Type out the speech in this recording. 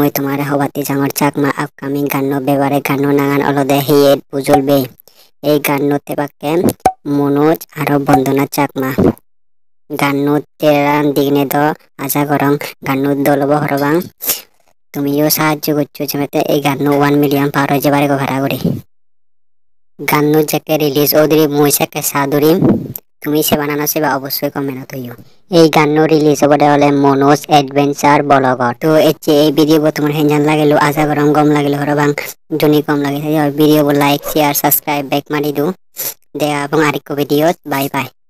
মই তোমাৰ সবাতি জাঙৰ চাকমা আপকামিং গানো বেবাৰে গানো নাঙান অলদে হিয়েট বুজল বে এই গানো তেবাকে মনোজ আরো বন্দনা চাকমা গানো তেরান দিগনে দ আজা গরং গানো দলব হরবাং তুমিও সাহায্য করছো যেমতে এই গানো ওয়ান মিলিয়ন পার হয়ে যাবার ঘরা করে গানো যাকে রিলিজ ওদের মহিষাকে সাদুরি তুমি সে বানানো সেবা অবশ্যই কম মেহনত হইও এই গান্ন রিলিজ হবদে হলে মনোজ এডভেঞ্চার ব্লগর তো এতে এই ভিডিও তোমার হেঞ্জান লাগিল আশা করম গম লাগিল হরবাং জুনি কম লাগিছে ভিডিও লাইক শেয়ার সাবস্ক্রাইব ব্যাক মারি দু দেয়া এবং আরেক ভিডিও বাই বাই